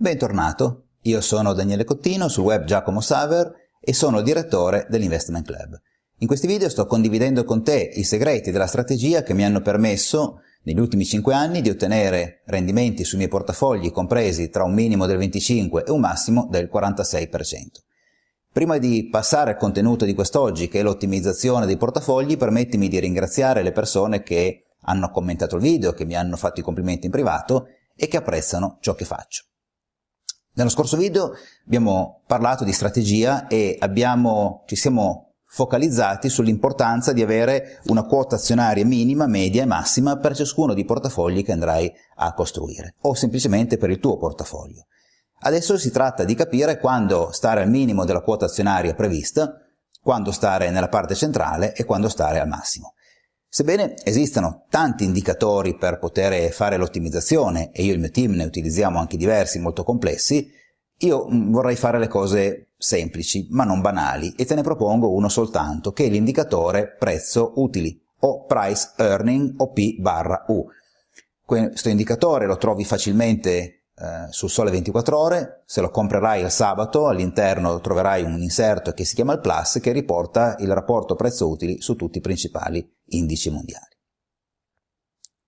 Bentornato, io sono Daniele Cottino, sul web Giacomo Saver e sono direttore dell'Investment Club. In questi video sto condividendo con te i segreti della strategia che mi hanno permesso negli ultimi 5 anni di ottenere rendimenti sui miei portafogli compresi tra un minimo del 25 e un massimo del 46%. Prima di passare al contenuto di quest'oggi, che è l'ottimizzazione dei portafogli, permettimi di ringraziare le persone che hanno commentato il video, che mi hanno fatto i complimenti in privato e che apprezzano ciò che faccio. Nello scorso video abbiamo parlato di strategia e abbiamo, ci siamo focalizzati sull'importanza di avere una quota azionaria minima, media e massima per ciascuno dei portafogli che andrai a costruire o semplicemente per il tuo portafoglio. Adesso si tratta di capire quando stare al minimo della quota azionaria prevista, quando stare nella parte centrale e quando stare al massimo. Sebbene esistano tanti indicatori per poter fare l'ottimizzazione, e io e il mio team ne utilizziamo anche diversi molto complessi, io mm, vorrei fare le cose semplici ma non banali e te ne propongo uno soltanto, che è l'indicatore prezzo utili o price earning o P barra U. Questo indicatore lo trovi facilmente eh, sul Sole 24 Ore, se lo comprerai il sabato all'interno troverai un inserto che si chiama il Plus che riporta il rapporto prezzo utili su tutti i principali indici mondiali.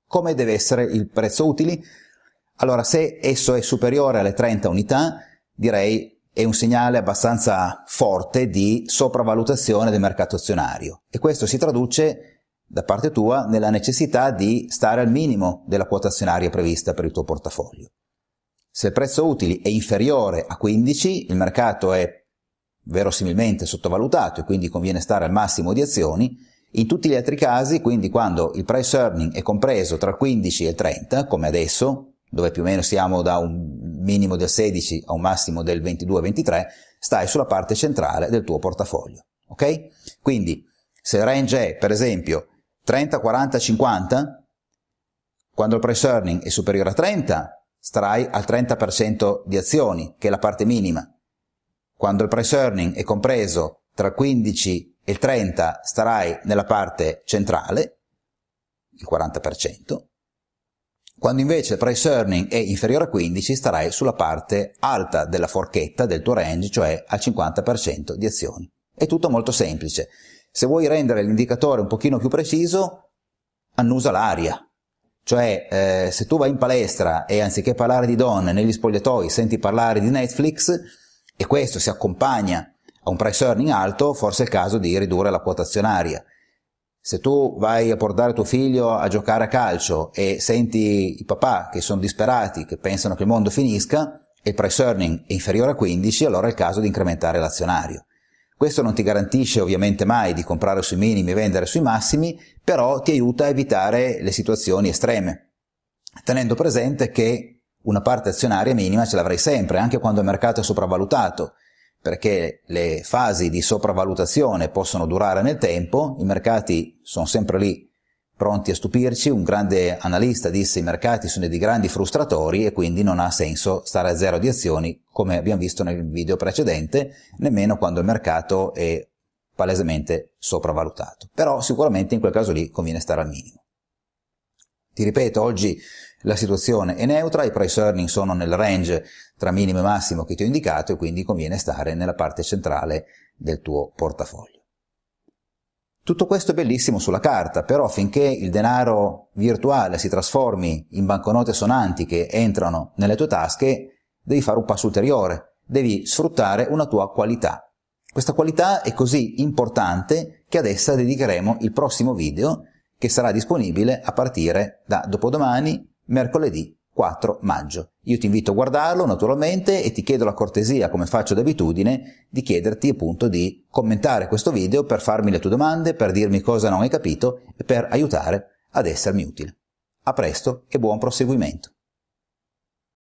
Come deve essere il prezzo utili? Allora, se esso è superiore alle 30 unità, direi è un segnale abbastanza forte di sopravvalutazione del mercato azionario e questo si traduce da parte tua nella necessità di stare al minimo della quota azionaria prevista per il tuo portafoglio. Se il prezzo utili è inferiore a 15, il mercato è verosimilmente sottovalutato e quindi conviene stare al massimo di azioni, in tutti gli altri casi, quindi quando il price earning è compreso tra 15 e 30, come adesso, dove più o meno siamo da un minimo del 16 a un massimo del 22-23, stai sulla parte centrale del tuo portafoglio. Ok? Quindi se il range è per esempio 30, 40, 50, quando il price earning è superiore a 30, starai al 30% di azioni, che è la parte minima. Quando il price earning è compreso tra 15 e e il 30 starai nella parte centrale, il 40%, quando invece il price earning è inferiore a 15 starai sulla parte alta della forchetta del tuo range, cioè al 50% di azioni. È tutto molto semplice. Se vuoi rendere l'indicatore un pochino più preciso, annusa l'aria. Cioè, eh, se tu vai in palestra e anziché parlare di donne negli spogliatoi senti parlare di Netflix e questo si accompagna a un price earning alto, forse è il caso di ridurre la quota azionaria. Se tu vai a portare tuo figlio a giocare a calcio e senti i papà che sono disperati, che pensano che il mondo finisca e il price earning è inferiore a 15, allora è il caso di incrementare l'azionario. Questo non ti garantisce ovviamente mai di comprare sui minimi e vendere sui massimi, però ti aiuta a evitare le situazioni estreme, tenendo presente che una parte azionaria minima ce l'avrai sempre, anche quando il mercato è sopravvalutato perché le fasi di sopravvalutazione possono durare nel tempo, i mercati sono sempre lì pronti a stupirci, un grande analista disse i mercati sono dei grandi frustratori e quindi non ha senso stare a zero di azioni come abbiamo visto nel video precedente, nemmeno quando il mercato è palesemente sopravvalutato. Però sicuramente in quel caso lì conviene stare al minimo. Ti ripeto, oggi la situazione è neutra, i price earning sono nel range tra minimo e massimo che ti ho indicato e quindi conviene stare nella parte centrale del tuo portafoglio. Tutto questo è bellissimo sulla carta, però finché il denaro virtuale si trasformi in banconote sonanti che entrano nelle tue tasche, devi fare un passo ulteriore, devi sfruttare una tua qualità. Questa qualità è così importante che ad essa dedicheremo il prossimo video che sarà disponibile a partire da dopodomani, mercoledì 4 maggio. Io ti invito a guardarlo naturalmente e ti chiedo la cortesia, come faccio d'abitudine, di chiederti appunto di commentare questo video per farmi le tue domande, per dirmi cosa non hai capito e per aiutare ad essermi utile. A presto e buon proseguimento.